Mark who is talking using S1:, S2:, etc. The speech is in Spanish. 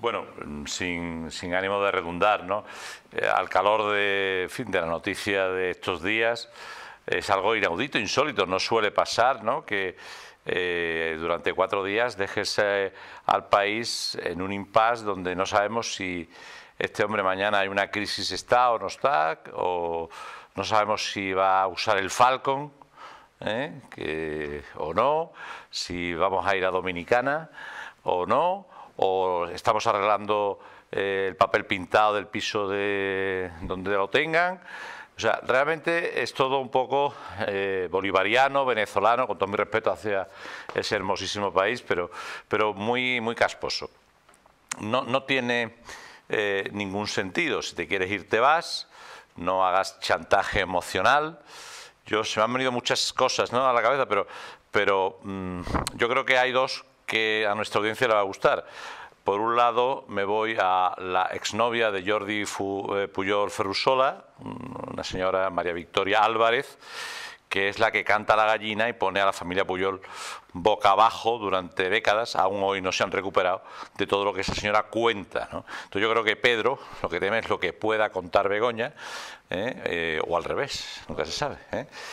S1: Bueno, sin, ánimo de redundar, ¿no? Eh, al calor de, fin, de la noticia de estos días, es algo inaudito, insólito, no suele pasar, ¿no? Que, eh, durante cuatro días déjese eh, al país en un impasse donde no sabemos si este hombre mañana hay una crisis está o no está, o no sabemos si va a usar el Falcon o no, si vamos a ir a Dominicana o no, o estamos arreglando eh, el papel pintado del piso de donde lo tengan. O sea, realmente es todo un poco eh, bolivariano, venezolano, con todo mi respeto hacia ese hermosísimo país, pero, pero muy, muy casposo. No, tiene eh, ningún sentido. Si te quieres ir, te vas, no hagas chantaje emocional. Yo, se me han venido muchas cosas ¿no? a la cabeza, pero, pero mm, yo creo que hay dos que a nuestra audiencia le va a gustar. Por un lado, me voy a la exnovia de Jordi eh, Puyol Ferrusola, mm, una señora María Victoria Álvarez, que es la que canta la gallina y pone a la familia Puyol boca abajo durante décadas, aún hoy no se han recuperado de todo lo que esa señora cuenta. Entonces yo creo que Pedro lo que teme es lo que pueda contar Begoña, ¿eh? Eh, o al revés, nunca se sabe.